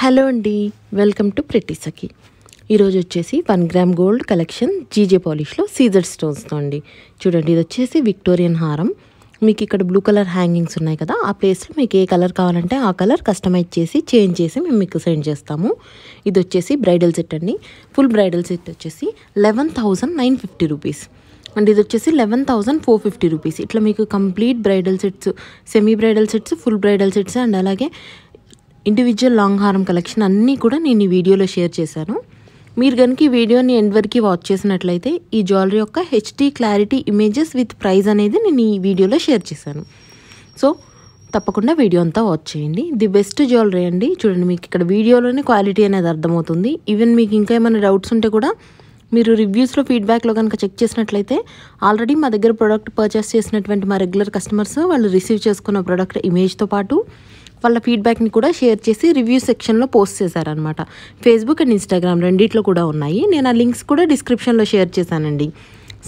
hello అండి welcome to pretty ఈరోజు వచ్చేసి వన్ గ్రామ్ గోల్డ్ కలెక్షన్ జీజే పాలిష్లో సీజర్ స్టోన్స్తో అండి చూడండి ఇది వచ్చేసి విక్టోరియన్ హారం మీకు ఇక్కడ బ్లూ కలర్ హ్యాంగింగ్స్ ఉన్నాయి కదా ఆ ప్లేస్లో మీకు ఏ కలర్ కావాలంటే ఆ కలర్ కస్టమైజ్ చేసి చేంజ్ చేసి మేము మీకు సెండ్ చేస్తాము ఇది వచ్చేసి బ్రైడల్ సెట్ అండి ఫుల్ బ్రైడల్ సెట్ వచ్చేసి eleven thousand nine fifty rupees and ఇది వచ్చేసి eleven thousand four fifty rupees ఇట్లా మీకు complete bridal sets semi bridal sets full bridal sets and అలాగే ఇండివిజువల్ లాంగ్ హారం కలెక్షన్ అన్నీ కూడా నేను ఈ వీడియోలో షేర్ చేశాను మీరు కనుక ఈ వీడియోని ఎండ్ వరకు వాచ్ చేసినట్లయితే ఈ జ్యువెలరీ యొక్క HD clarity images with price అనేది నేను ఈ వీడియోలో షేర్ చేశాను సో తప్పకుండా వీడియో అంతా వాచ్ చేయండి ది బెస్ట్ జ్యువెలరీ అండి చూడండి మీకు ఇక్కడ వీడియోలోనే క్వాలిటీ అనేది అర్థమవుతుంది ఈవెన్ మీకు ఇంకా ఏమైనా డౌట్స్ ఉంటే కూడా మీరు రివ్యూస్లో ఫీడ్బ్యాక్లో కనుక చెక్ చేసినట్లయితే ఆల్రెడీ మా దగ్గర ప్రోడక్ట్ పర్చేస్ చేసినటువంటి మా రెగ్యులర్ కస్టమర్స్ వాళ్ళు రిసీవ్ చేసుకున్న ప్రోడక్ట్ ఇమేజ్తో పాటు వాళ్ళ ఫీడ్బ్యాక్ని కూడా షేర్ చేసి రివ్యూ సెక్షన్లో పోస్ట్ చేశారనమాట ఫేస్బుక్ అండ్ ఇన్స్టాగ్రామ్ రెండిట్లో కూడా ఉన్నాయి నేను ఆ లింక్స్ కూడా డిస్క్రిప్షన్లో షేర్ చేశానండి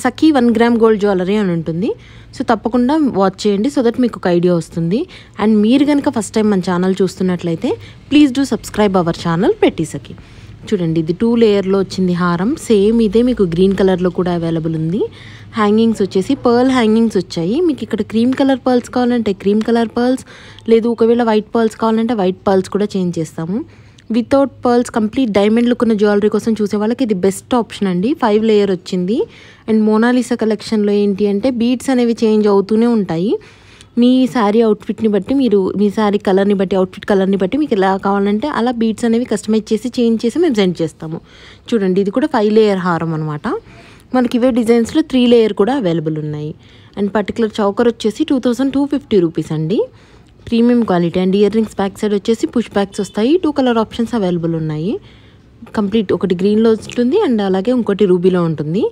Sakhi one gram gold jewellery అని ఉంటుంది సో తప్పకుండా వాచ్ చేయండి సో దట్ మీకు ఒక ఐడియా వస్తుంది అండ్ మీరు కనుక ఫస్ట్ టైం మన ఛానల్ చూస్తున్నట్లయితే please do subscribe our channel పెట్టి సఖీ చూడండి ఇది టూ లేయర్లో వచ్చింది హారం సేమ్ ఇదే మీకు గ్రీన్ కలర్లో కూడా అవైలబుల్ ఉంది హ్యాంగింగ్స్ వచ్చేసి పర్ల్ హ్యాంగింగ్స్ వచ్చాయి మీకు ఇక్కడ క్రీమ్ కలర్ పర్ల్స్ కావాలంటే క్రీమ్ కలర్ పర్ల్స్ లేదు ఒకవేళ వైట్ పర్ల్స్ కావాలంటే వైట్ పర్ల్స్ కూడా చేంజ్ చేస్తాము without pearls complete diamond look ఉన్న జ్యువెలరీ కోసం చూసే వాళ్ళకి ఇది బెస్ట్ ఆప్షన్ అండి ఫైవ్ లేయర్ వచ్చింది అండ్ మోనాలిసా కలెక్షన్లో ఏంటి అంటే బీట్స్ అనేవి చేంజ్ అవుతూనే ఉంటాయి మీ శారీ అవుట్ఫిట్ని బట్టి మీరు మీ శారీ కలర్ని బట్టి అవుట్ఫిట్ కలర్ని బట్టి మీకు ఎలా కావాలంటే అలా బీట్స్ అనేవి కస్టమైజ్ చేసి చేంజ్ చేసి మేము సెండ్ చేస్తాము చూడండి ఇది కూడా ఫైవ్ లేయర్ హారం అనమాట మనకి ఇవే డిజైన్స్లో త్రీ లేయర్ కూడా అవైలబుల్ ఉన్నాయి అండ్ పర్టికులర్ చౌకర్ వచ్చేసి two thousand two fifty rupees అండి premium quality and earrings back side వచ్చేసి పుష్ బ్యాక్స్ వస్తాయి టూ కలర్ ఆప్షన్స్ అవైలబుల్ ఉన్నాయి కంప్లీట్ ఒకటి గ్రీన్లో ఉంటుంది అండ్ అలాగే ఇంకోటి రూబీలో ఉంటుంది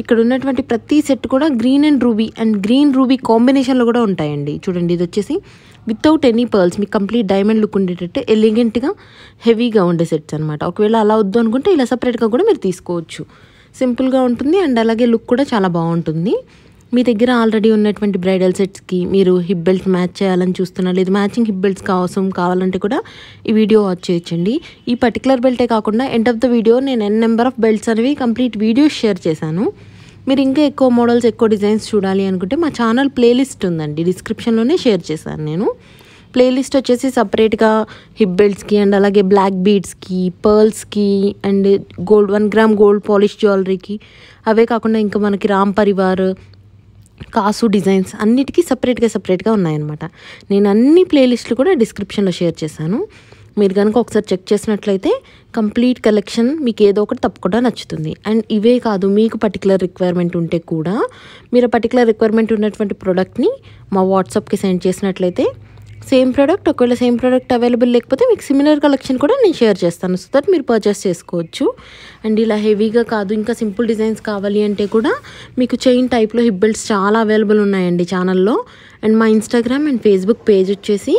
ఇక్కడ ఉన్నటువంటి ప్రతి సెట్ కూడా green and ruby and green ruby కాంబినేషన్లో కూడా ఉంటాయండి చూడండి ఇది వచ్చేసి వితౌట్ ఎనీ పర్ల్స్ మీకు కంప్లీట్ డైమండ్ లుక్ ఉండేటట్టు ఎలిగెంట్గా హెవీగా ఉండే సెట్స్ అనమాట ఒకవేళ అలా వద్దు అనుకుంటే ఇలా సపరేట్గా కూడా మీరు తీసుకోవచ్చు సింపుల్గా ఉంటుంది అండ్ అలాగే లుక్ కూడా చాలా బాగుంటుంది మీ దగ్గర ఆల్రెడీ ఉన్నటువంటి బ్రైడల్ సెట్స్కి మీరు హిప్ బెల్ట్ మ్యాచ్ చేయాలని చూస్తున్నా లేదు మ్యాచింగ్ హిప్ బెల్ట్స్ కావసం కావాలంటే కూడా ఈ వీడియో వాచ్ చేయొచ్చండి ఈ పర్టికులర్ బెల్టే కాకుండా ఎండ్ ఆఫ్ ద వీడియో నేను ఎన్ నెంబర్ ఆఫ్ బెల్ట్స్ అనేవి కంప్లీట్ వీడియోస్ షేర్ చేశాను మీరు ఇంకా ఎక్కువ మోడల్స్ ఎక్కువ డిజైన్స్ చూడాలి అనుకుంటే మా ఛానల్ ప్లేలిస్ట్ ఉందండి డిస్క్రిప్షన్లోనే షేర్ చేశాను నేను ప్లేలిస్ట్ వచ్చేసి సపరేట్గా హిప్ బెల్ట్స్కి అండ్ అలాగే బ్లాక్ బీడ్స్కి పర్ల్స్కి and gold one gram gold polish జ్యువెలరీకి అవే కాకుండా ఇంకా మనకి రామ్ పరివార్ కాసు డిజైన్స్ అన్నిటికీ సపరేట్గా సపరేట్గా ఉన్నాయన్నమాట నేను అన్ని ప్లేలిస్ట్లు కూడా డిస్క్రిప్షన్లో షేర్ చేశాను మీరు కనుక ఒకసారి చెక్ చేసినట్లయితే కంప్లీట్ కలెక్షన్ మీకు ఏదో ఒకటి తప్పకుండా నచ్చుతుంది అండ్ ఇవే కాదు మీకు పర్టికులర్ రిక్వైర్మెంట్ ఉంటే కూడా మీరు పర్టికులర్ రిక్వైర్మెంట్ ఉన్నటువంటి ప్రోడక్ట్ని మా వాట్సాప్కి సెండ్ చేసినట్లయితే సేమ్ ప్రోడక్ట్ ఒకవేళ సేమ్ ప్రోడక్ట్ అవైలబుల్ లేకపోతే మీకు సిమిలర్ కలెక్షన్ కూడా నేను షేర్ చేస్తాను సో దట్ మీరు పర్చేస్ చేసుకోవచ్చు అండ్ ఇలా హెవీగా కాదు ఇంకా సింపుల్ డిజైన్స్ కావాలి అంటే కూడా మీకు చైన్ టైప్లో హిబ్బెల్ట్స్ చాలా అవైలబుల్ ఉన్నాయండి ఛానల్లో అండ్ మా ఇన్స్టాగ్రామ్ అండ్ ఫేస్బుక్ పేజ్ వచ్చేసి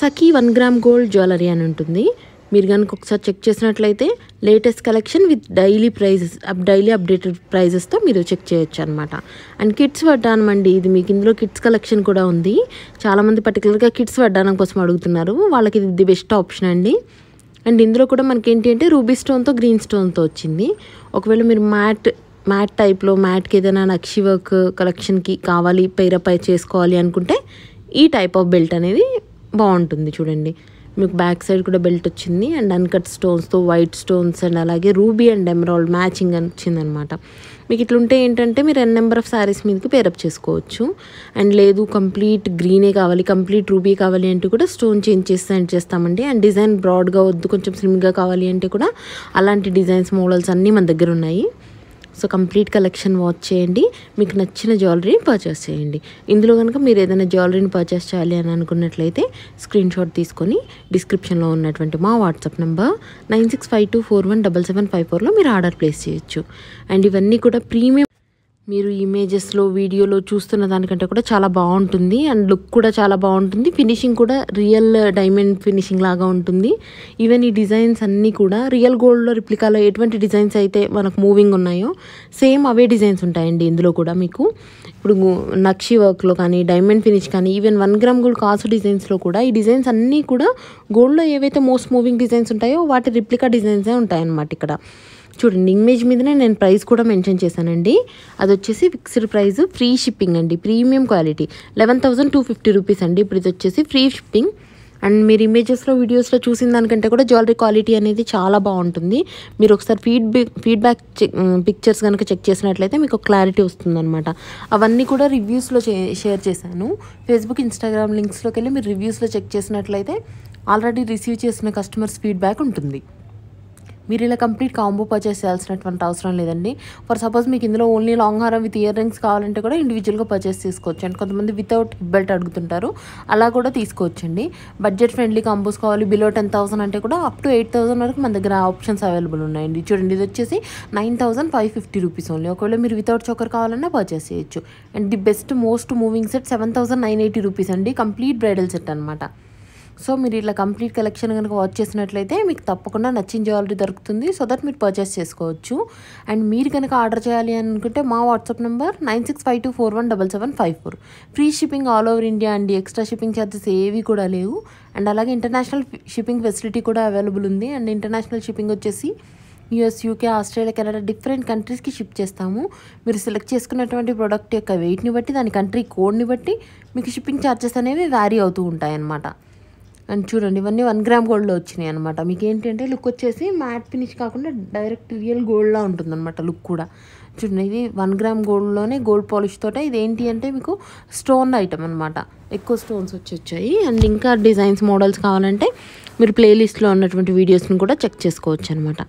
Sakhi one gram gold jewellery అని ఉంటుంది మీరు కనుక ఒకసారి చెక్ చేసినట్లయితే latest collection with daily prices up daily updated ప్రైజెస్తో మీరు చెక్ చేయొచ్చు అనమాట అండ్ కిడ్స్ వడ్డానం అండి ఇది మీకు ఇందులో కిడ్స్ కలెక్షన్ కూడా ఉంది చాలామంది పర్టికులర్గా కిడ్స్ వడ్డానం కోసం అడుగుతున్నారు వాళ్ళకి ఇది ది బెస్ట్ ఆప్షన్ అండి అండ్ ఇందులో కూడా మనకి ఏంటి అంటే రూబీ స్టోన్తో గ్రీన్ స్టోన్తో వచ్చింది ఒకవేళ మీరు మ్యాట్ మ్యాట్ టైప్లో మ్యాట్కి ఏదైనా నక్షి వర్క్ కలెక్షన్కి కావాలి పైరపై చేసుకోవాలి అనుకుంటే ఈ టైప్ ఆఫ్ బెల్ట్ అనేది బాగుంటుంది చూడండి మీకు బ్యాక్ సైడ్ కూడా బెల్ట్ వచ్చింది అండ్ అన్కట్ స్టోన్స్తో వైట్ స్టోన్స్ అండ్ అలాగే రూబీ అండ్ ఎమరాల్డ్ మ్యాచింగ్ అని అనమాట మీకు ఇట్లుంటే ఏంటంటే మీరు ఎన్ నెంబర్ ఆఫ్ శారీస్ మీదకి పేరప్ చేసుకోవచ్చు అండ్ లేదు కంప్లీట్ గ్రీనే కావాలి కంప్లీట్ రూబీ కావాలి అంటే కూడా స్టోన్ చేంజ్ చేసి సెండ్ చేస్తామండి అండ్ డిజైన్ బ్రాడ్గా వద్దు కొంచెం స్లిమ్గా కావాలి అంటే కూడా అలాంటి డిజైన్స్ మోడల్స్ అన్నీ మన దగ్గర ఉన్నాయి సో కంప్లీట్ కలెక్షన్ వాచ్ చేయండి మీకు నచ్చిన జ్యువెలరీని పర్చేస్ చేయండి ఇందులో కనుక మీరు ఏదైనా జ్యువెలరీని పర్చేస్ చేయాలి అని అనుకున్నట్లయితే స్క్రీన్ షాట్ తీసుకొని డిస్క్రిప్షన్లో ఉన్నటువంటి మా WhatsApp number nine six five two four one double seven five ఫోర్లో మీరు ఆర్డర్ ప్లేస్ చేయొచ్చు అండ్ ఇవన్నీ కూడా ప్రీమియం మీరు ఇమేజెస్లో వీడియోలో చూస్తున్న దానికంటే కూడా చాలా బాగుంటుంది అండ్ లుక్ కూడా చాలా బాగుంటుంది ఫినిషింగ్ కూడా రియల్ డైమండ్ ఫినిషింగ్ లాగా ఉంటుంది ఈవెన్ ఈ డిజైన్స్ అన్నీ కూడా రియల్ గోల్డ్లో రిప్లికాలో ఎటువంటి డిజైన్స్ అయితే మనకు మూవింగ్ ఉన్నాయో సేమ్ అవే డిజైన్స్ ఉంటాయండి ఇందులో కూడా మీకు ఇప్పుడు నక్షి వర్క్లో కానీ డైమండ్ ఫినిష్ కానీ ఈవెన్ వన్ గ్రామ్ గోల్డ్ కాసు డిజైన్స్లో కూడా ఈ డిజైన్స్ అన్నీ కూడా గోల్డ్లో ఏవైతే మోస్ట్ మూవింగ్ డిజైన్స్ ఉంటాయో వాటి రిప్లికా డిజైన్సే ఉంటాయన్నమాట ఇక్కడ చూడండి ఇమేజ్ మీదనే నేను ప్రైస్ కూడా మెన్షన్ చేశానండి అది వచ్చేసి ఫిక్స్డ్ ప్రైస్ ఫ్రీ షిప్పింగ్ అండి premium quality eleven thousand two fifty rupees అండి ఇప్పుడు ఇది వచ్చేసి ఫ్రీ షిప్పింగ్ అండ్ మీరు ఇమేజెస్లో వీడియోస్లో చూసిన దానికంటే కూడా జ్యువెలరీ క్వాలిటీ అనేది చాలా బాగుంటుంది మీరు ఒకసారి ఫీడ్బ్యాక్ ఫీడ్బ్యాక్ పిక్చర్స్ కనుక చెక్ చేసినట్లయితే మీకు క్లారిటీ వస్తుందన్నమాట అవన్నీ కూడా రివ్యూస్లో షేర్ చేశాను ఫేస్బుక్ ఇన్స్టాగ్రామ్ లింక్స్లోకి వెళ్ళి మీరు రివ్యూస్లో చెక్ చేసినట్లయితే ఆల్రెడీ రిసీవ్ చేసిన కస్టమర్స్ ఫీడ్బ్యాక్ ఉంటుంది మీరు ఇలా కంప్లీట్ కాంబో పర్చేస్ చేయాల్సినటువంటి అవసరం లేదండి ఫర్ సపోజ్ మీకు ఇందులో ఓన్లీ లాంగ్ హారం విత్ ఇయర్ రింగ్స్ కావాలంటే కూడా ఇండివిజువల్గా పర్చేస్ తీసుకోవచ్చు అండ్ కొంతమంది వితౌట్ బెల్ట్ అడుగుతుంటారు అలా కూడా తీసుకోవచ్చండి బడ్జెట్ ఫ్రెండ్లీ కాంబోస్ కావాలి బిలో టెన్ థౌసండ్ అంటే కూడా అప్ టు ఎయిట్ థౌసండ్ వరకు మన దగ్గర ఆప్షన్స్ అవైలబుల్ ఉన్నాయండి చూడండి ఇది వచ్చేసి nine thousand five fifty rupees only ఒకవేళ మీరు వితౌట్ చొక్కర్ కావాలన్నా పర్చేస్ చేయొచ్చు and the best most moving set seven thousand nine eighty rupees అండి కంప్లీట్ బ్రైడల్ సెట్ అనమాట సో మీరు ఇట్లా కంప్లీట్ కలెక్షన్ కనుక వాచ్ చేసినట్లయితే మీకు తప్పకుండా నచ్చిన జ్యువెలరీ దొరుకుతుంది సో దట్ మీరు పర్చేస్ చేసుకోవచ్చు అండ్ మీరు కనుక ఆర్డర్ చేయాలి అనుకుంటే మా WhatsApp number nine six five two four one double seven five four free shipping all over India అండి ఎక్స్ట్రా షిప్పింగ్ ఛార్జెస్ ఏవి కూడా లేవు అండ్ అలాగే ఇంటర్నేషనల్ షిప్పింగ్ ఫెసిలిటీ కూడా అవైలబుల్ ఉంది అండ్ ఇంటర్నేషనల్ షిప్పింగ్ వచ్చేసి US UK Australia Canada different కంట్రీస్కి ship చేస్తాము మీరు సెలెక్ట్ చేసుకున్నటువంటి ప్రోడక్ట్ యొక్క వెయిట్ని బట్టి దాని కంట్రీ కోడ్ని బట్టి మీకు షిప్పింగ్ ఛార్జెస్ అనేవి వ్యారీ అవుతూ ఉంటాయి అన్నమాట అండ్ చూడండి ఇవన్నీ వన్ గ్రామ్ గోల్డ్లో వచ్చినాయి అనమాట మీకు ఏంటంటే లుక్ వచ్చేసి మ్యాట్ ఫినిష్ కాకుండా డైరెక్ట్ రియల్ గోల్డ్లా ఉంటుందన్నమాట లుక్ కూడా చూడండి ఇది వన్ గ్రామ్ గోల్డ్లోనే గోల్డ్ పాలిష్ తోట ఇది ఏంటి అంటే మీకు స్టోన్ ఐటమ్ అనమాట ఎక్కువ స్టోన్స్ వచ్చి వచ్చాయి అండ్ ఇంకా డిజైన్స్ మోడల్స్ కావాలంటే మీరు ప్లేలిస్ట్లో ఉన్నటువంటి వీడియోస్ని కూడా చెక్ చేసుకోవచ్చు అనమాట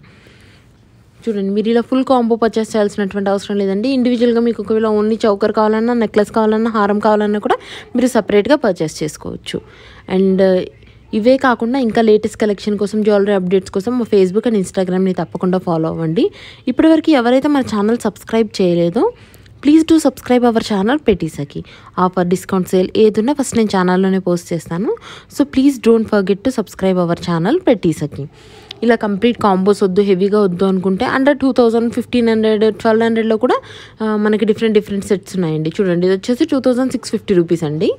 చూడండి మీరు ఇలా ఫుల్ కాంబో పర్చేస్ చేయాల్సినటువంటి అవసరం లేదండి ఇండివిజువల్గా మీకు ఒకవేళ ఓన్లీ చౌకర్ కావాలన్నా నెక్లెస్ కావాలన్నా హారం కావాలన్నా కూడా మీరు సపరేట్గా పర్చేస్ చేసుకోవచ్చు అండ్ ఇవే కాకుండా ఇంకా లేటెస్ట్ కలెక్షన్ కోసం జ్యువెలరీ అప్డేట్స్ కోసం మా ఫేస్బుక్ అండ్ ఇన్స్టాగ్రామ్ని తప్పకుండా ఫాలో అవ్వండి ఇప్పటివరకు ఎవరైతే మన ఛానల్ సబ్స్క్రైబ్ చేయలేదో please do subscribe our channel పెట్టేసాకి ఆఫర్ డిస్కౌంట్ సేల్ ఏదున్నా ఫస్ట్ నేను ఛానల్లోనే పోస్ట్ చేస్తాను so please don't forget to subscribe our channel పెట్టేసాకి ఇలా కంప్లీట్ కాంబోస్ వద్దు హెవీగా వద్దు అనుకుంటే under two thousand fifteen hundred twelve హండ్రెడ్లో కూడా మనకి డిఫరెంట్ డిఫరెంట్ సెట్స్ ఉన్నాయండి చూడండి ఇది వచ్చేసి two thousand six fifty rupees అండి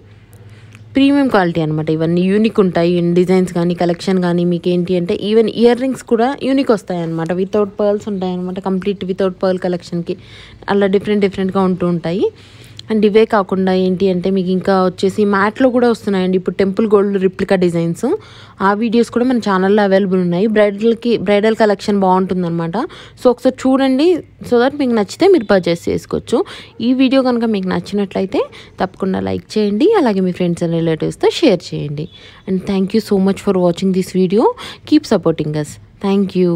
ప్రీమియం క్వాలిటీ అనమాట ఇవన్నీ యూనిక్ ఉంటాయి డిజైన్స్ కానీ కలెక్షన్ కానీ మీకు ఏంటి అంటే ఈవెన్ ఇయర్ రింగ్స్ కూడా యూనిక్ వస్తాయి అనమాట వితౌట్ పర్ల్స్ ఉంటాయి అనమాట కంప్లీట్ వితౌట్ పర్ల్ కలెక్షన్కి అలా డిఫరెంట్ డిఫరెంట్గా ఉంటూ ఉంటాయి అండ్ ఇవే కాకుండా ఏంటి అంటే మీకు ఇంకా వచ్చేసి మ్యాట్లో కూడా వస్తున్నాయండి ఇప్పుడు టెంపుల్ గోల్డ్ రిప్లికా డిజైన్స్ ఆ వీడియోస్ కూడా మన ఛానల్లో అవైలబుల్ ఉన్నాయి బ్రైడల్కి బ్రైడల్ కలెక్షన్ అనమాట సో ఒకసారి చూడండి సో దట్ మీకు నచ్చితే మీరు పర్చేస్ చేసుకోవచ్చు ఈ వీడియో కనుక మీకు నచ్చినట్లయితే తప్పకుండా లైక్ చేయండి అలాగే మీ ఫ్రెండ్స్ అండ్ రిలేటివ్స్తో షేర్ చేయండి and thank you so much for watching this video keep supporting us thank you